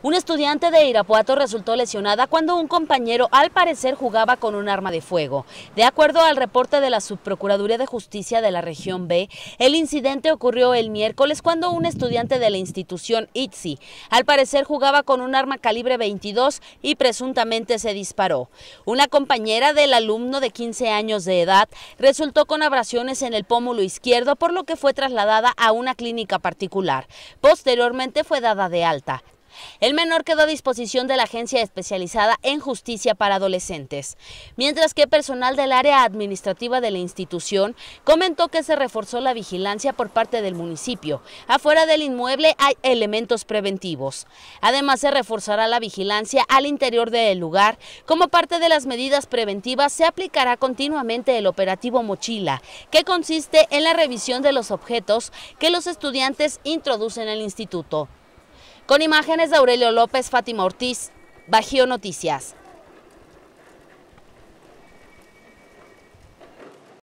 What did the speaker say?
Un estudiante de Irapuato resultó lesionada cuando un compañero al parecer jugaba con un arma de fuego. De acuerdo al reporte de la Subprocuraduría de Justicia de la región B, el incidente ocurrió el miércoles cuando un estudiante de la institución ITSI al parecer jugaba con un arma calibre 22 y presuntamente se disparó. Una compañera del alumno de 15 años de edad resultó con abrasiones en el pómulo izquierdo por lo que fue trasladada a una clínica particular. Posteriormente fue dada de alta. El menor quedó a disposición de la Agencia Especializada en Justicia para Adolescentes, mientras que personal del área administrativa de la institución comentó que se reforzó la vigilancia por parte del municipio. Afuera del inmueble hay elementos preventivos. Además, se reforzará la vigilancia al interior del lugar. Como parte de las medidas preventivas, se aplicará continuamente el operativo Mochila, que consiste en la revisión de los objetos que los estudiantes introducen al instituto. Con imágenes de Aurelio López, Fátima Ortiz, Bajío Noticias.